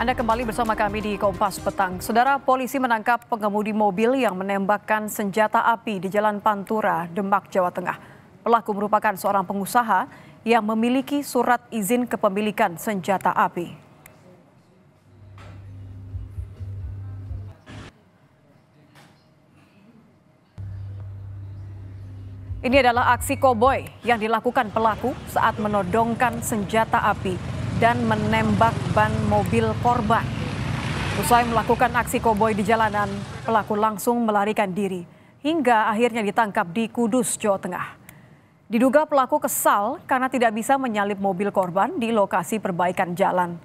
Anda kembali bersama kami di Kompas Petang. Saudara polisi menangkap pengemudi mobil yang menembakkan senjata api di Jalan Pantura, Demak, Jawa Tengah. Pelaku merupakan seorang pengusaha yang memiliki surat izin kepemilikan senjata api. Ini adalah aksi koboi yang dilakukan pelaku saat menodongkan senjata api dan menembak ban mobil korban. Usai melakukan aksi koboi di jalanan, pelaku langsung melarikan diri hingga akhirnya ditangkap di Kudus, Jawa Tengah. Diduga pelaku kesal karena tidak bisa menyalip mobil korban di lokasi perbaikan jalan.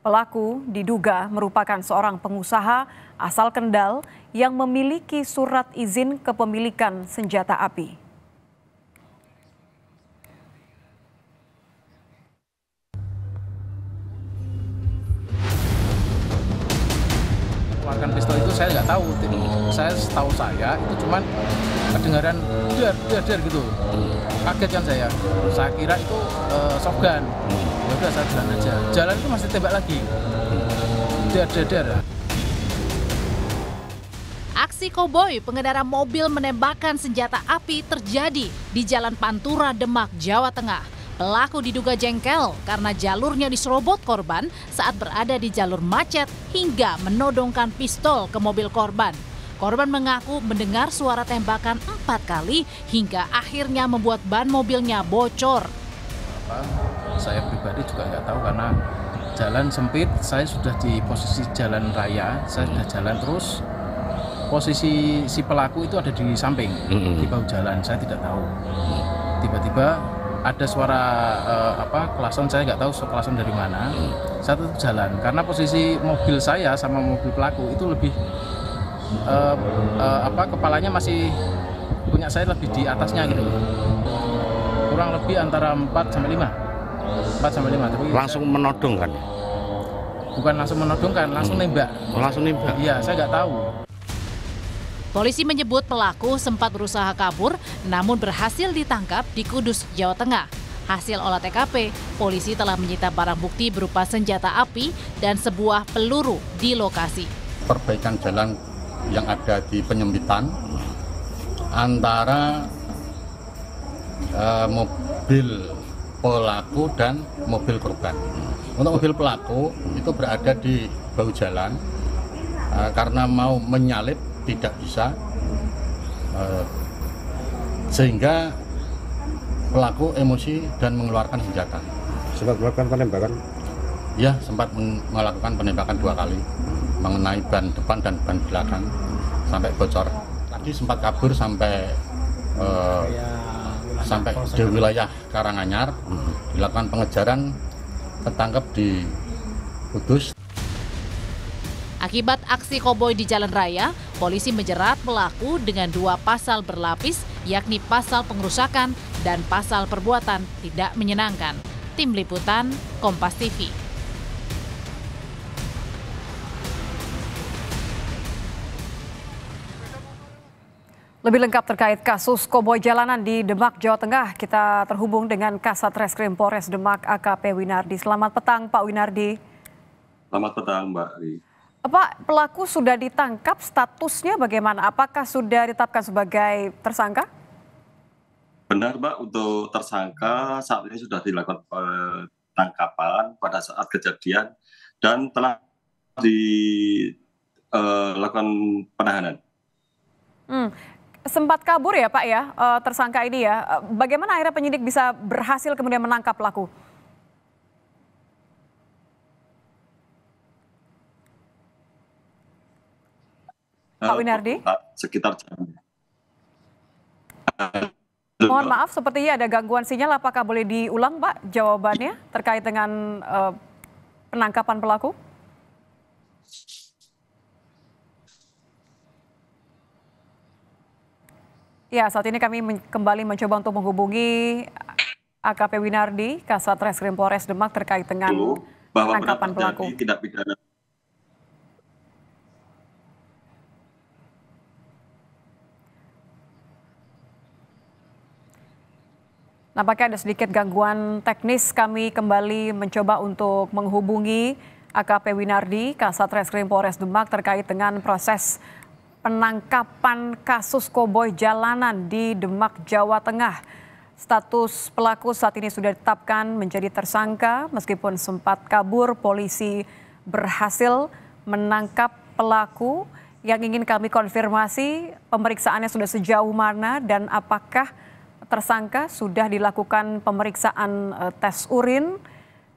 Pelaku diduga merupakan seorang pengusaha asal Kendal yang memiliki surat izin kepemilikan senjata api. saya nggak tahu jadi saya setahu saya itu cuman kedengaran dar dar dar gitu kaget kan saya saya kira itu uh, eh, shotgun ya udah saya jalan aja jalan itu masih tembak lagi dar dar dar Aksi koboi pengendara mobil menembakkan senjata api terjadi di Jalan Pantura, Demak, Jawa Tengah. Pelaku diduga jengkel karena jalurnya diserobot korban saat berada di jalur macet hingga menodongkan pistol ke mobil korban. Korban mengaku mendengar suara tembakan empat kali hingga akhirnya membuat ban mobilnya bocor. Saya pribadi juga nggak tahu karena jalan sempit, saya sudah di posisi jalan raya, saya hmm. sudah jalan terus. Posisi si pelaku itu ada di samping, hmm. di bawah jalan, saya tidak tahu. Hmm. Tiba-tiba ada suara uh, apa klakson saya nggak tahu klakson dari mana hmm. saya tetap jalan karena posisi mobil saya sama mobil pelaku itu lebih uh, uh, apa kepalanya masih punya saya lebih di atasnya gitu kurang lebih antara 4 sampai 5 4 sampai 5 tapi langsung saya, menodong kan ya? bukan langsung menodong kan langsung hmm. nembak oh, langsung nembak iya saya nggak tahu Polisi menyebut pelaku sempat berusaha kabur namun berhasil ditangkap di Kudus, Jawa Tengah. Hasil olah TKP, polisi telah menyita barang bukti berupa senjata api dan sebuah peluru di lokasi. Perbaikan jalan yang ada di penyempitan antara eh, mobil pelaku dan mobil korban. Untuk mobil pelaku itu berada di bahu jalan eh, karena mau menyalip tidak bisa eh, sehingga pelaku emosi dan mengeluarkan senjata sempat melakukan penembakan ya sempat melakukan penembakan dua kali mengenai ban depan dan ban belakang sampai bocor tadi sempat kabur sampai Uh, sampai di wilayah Karanganyar hmm. dilakukan pengejaran tertangkap di Kudus Akibat aksi koboi di jalan raya, Polisi menjerat pelaku dengan dua pasal berlapis, yakni pasal pengerusakan dan pasal perbuatan tidak menyenangkan. Tim Liputan, Kompas TV. Lebih lengkap terkait kasus koboi jalanan di Demak, Jawa Tengah, kita terhubung dengan Kasat Reskrim Polres Demak AKP Winardi. Selamat petang Pak Winardi. Selamat petang Mbak Ri. Pak, pelaku sudah ditangkap, statusnya bagaimana? Apakah sudah ditetapkan sebagai tersangka? Benar, Mbak. Untuk tersangka saat ini sudah dilakukan penangkapan eh, pada saat kejadian dan telah dilakukan eh, penahanan. Hmm. Sempat kabur ya, Pak ya, eh, tersangka ini ya. Bagaimana akhirnya penyidik bisa berhasil kemudian menangkap pelaku? Pak eh, Winardi? Sekitar jam. Mohon maaf, sepertinya ada gangguan sinyal. Apakah boleh diulang, Pak, jawabannya terkait dengan uh, penangkapan pelaku? Ya, saat ini kami men kembali mencoba untuk menghubungi AKP Winardi, Kasat Reskrim Polres Demak terkait dengan bahwa penangkapan pelaku. Tidak pidana Nampaknya ada sedikit gangguan teknis. Kami kembali mencoba untuk menghubungi AKP Winardi, Kasat Reskrim Polres Demak terkait dengan proses penangkapan kasus koboi jalanan di Demak, Jawa Tengah. Status pelaku saat ini sudah ditetapkan menjadi tersangka meskipun sempat kabur polisi berhasil menangkap pelaku yang ingin kami konfirmasi pemeriksaannya sudah sejauh mana dan apakah tersangka sudah dilakukan pemeriksaan eh, tes urin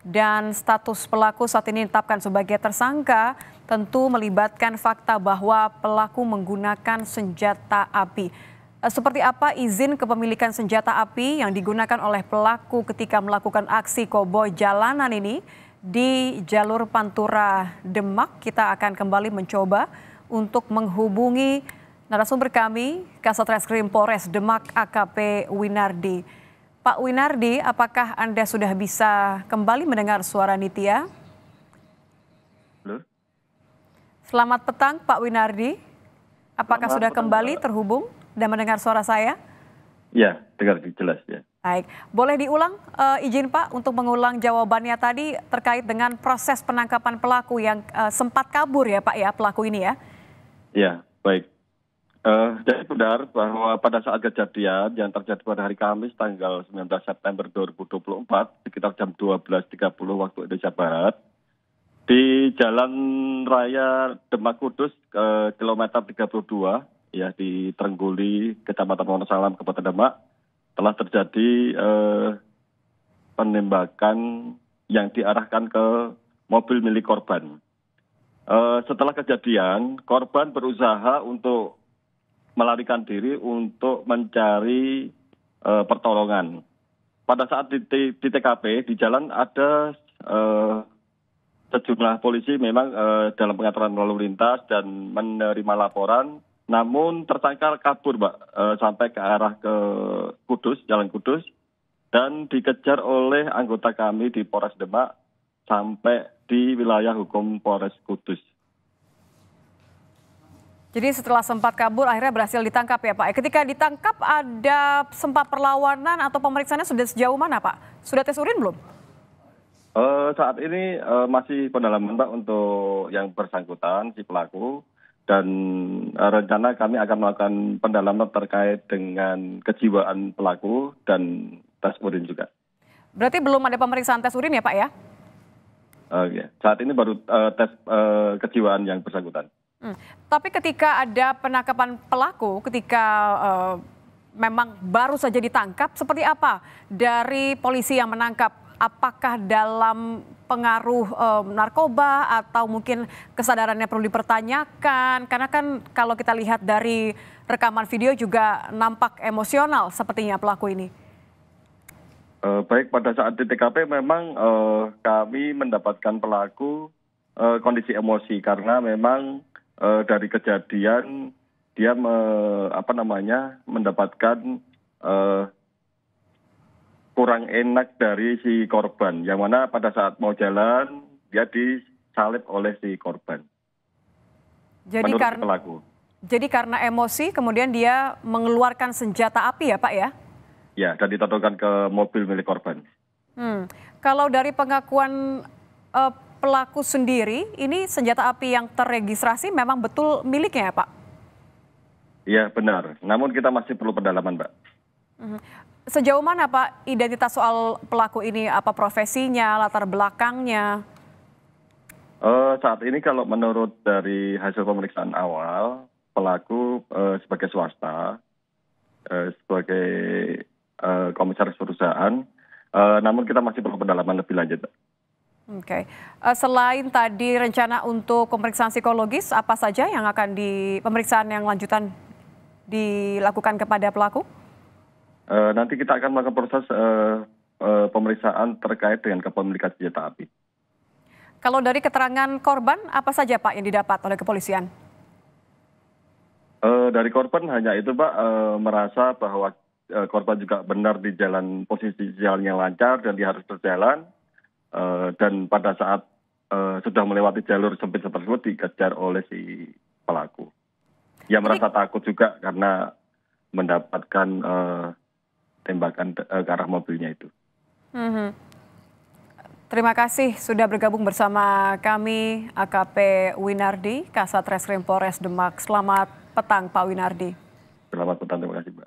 dan status pelaku saat ini ditetapkan sebagai tersangka tentu melibatkan fakta bahwa pelaku menggunakan senjata api. Eh, seperti apa izin kepemilikan senjata api yang digunakan oleh pelaku ketika melakukan aksi koboi jalanan ini di jalur Pantura Demak? Kita akan kembali mencoba untuk menghubungi Narasumber kami, Kasat Reskrim Polres Demak AKP Winardi. Pak Winardi, apakah Anda sudah bisa kembali mendengar suara Nitya? Selamat petang, Pak Winardi. Apakah Selamat sudah kembali Pak. terhubung dan mendengar suara saya? Ya, dengar jelas ya. Baik, boleh diulang uh, izin Pak untuk mengulang jawabannya tadi terkait dengan proses penangkapan pelaku yang uh, sempat kabur ya Pak ya pelaku ini ya? Ya, baik. Uh, jadi benar bahwa pada saat kejadian yang terjadi pada hari Kamis tanggal 19 September 2024 sekitar jam 12.30 waktu Indonesia Barat di Jalan Raya Demak Kudus uh, kilometer 32 ya di Trengguli Kecamatan Wonosalam Kabupaten Demak telah terjadi uh, penembakan yang diarahkan ke mobil milik korban. Uh, setelah kejadian, korban berusaha untuk melarikan diri untuk mencari uh, pertolongan. Pada saat di, di, di TKP di jalan ada uh, sejumlah polisi memang uh, dalam pengaturan lalu lintas dan menerima laporan, namun tersangka kabur, pak, uh, sampai ke arah ke Kudus, Jalan Kudus, dan dikejar oleh anggota kami di Polres Demak sampai di wilayah hukum Polres Kudus. Jadi setelah sempat kabur akhirnya berhasil ditangkap ya Pak. Eh, ketika ditangkap ada sempat perlawanan atau pemeriksaannya sudah sejauh mana Pak? Sudah tes urin belum? Uh, saat ini uh, masih pendalaman Pak untuk yang bersangkutan si pelaku dan uh, rencana kami akan melakukan pendalaman terkait dengan kejiwaan pelaku dan tes urin juga. Berarti belum ada pemeriksaan tes urin ya Pak ya? Uh, ya. Saat ini baru uh, tes uh, kejiwaan yang bersangkutan. Hmm. Tapi ketika ada penangkapan pelaku, ketika uh, memang baru saja ditangkap, seperti apa dari polisi yang menangkap? Apakah dalam pengaruh uh, narkoba atau mungkin kesadarannya perlu dipertanyakan? Karena kan kalau kita lihat dari rekaman video juga nampak emosional sepertinya pelaku ini. Uh, baik pada saat di TKP memang uh, kami mendapatkan pelaku uh, kondisi emosi karena memang uh, dari kejadian dia me, apa namanya mendapatkan uh, kurang enak dari si korban yang mana pada saat mau jalan dia disalib oleh si korban. Jadi karena pelaku. Jadi karena emosi kemudian dia mengeluarkan senjata api ya Pak ya? Ya dan ditodongkan ke mobil milik korban. Hmm. Kalau dari pengakuan uh, pelaku sendiri ini senjata api yang terregistrasi memang betul miliknya ya Pak? Iya benar, namun kita masih perlu pendalaman Pak. Mhm. Sejauh mana Pak identitas soal pelaku ini, apa profesinya, latar belakangnya? Uh, saat ini kalau menurut dari hasil pemeriksaan awal, pelaku uh, sebagai swasta, uh, sebagai uh, komisaris perusahaan, uh, namun kita masih perlu pendalaman lebih lanjut. Pak. Oke, okay. Eh, selain tadi rencana untuk pemeriksaan psikologis, apa saja yang akan di pemeriksaan yang lanjutan dilakukan kepada pelaku? Uh, nanti kita akan melakukan proses uh, uh, pemeriksaan terkait dengan kepemilikan senjata api. Kalau dari keterangan korban, apa saja Pak yang didapat oleh kepolisian? Uh, dari korban hanya itu Pak uh, merasa bahwa uh, korban juga benar di jalan posisi jalan yang lancar dan dia harus berjalan Eh, dan pada saat uh, eh, sudah melewati jalur sempit seperti itu dikejar oleh si pelaku. Yang merasa takut juga karena mendapatkan uh, tembakan uh, ke arah mobilnya itu. Mm -hmm. Terima kasih sudah bergabung bersama kami AKP Winardi, Kasat Reskrim Polres Demak. Selamat petang Pak Winardi. Selamat petang, terima kasih.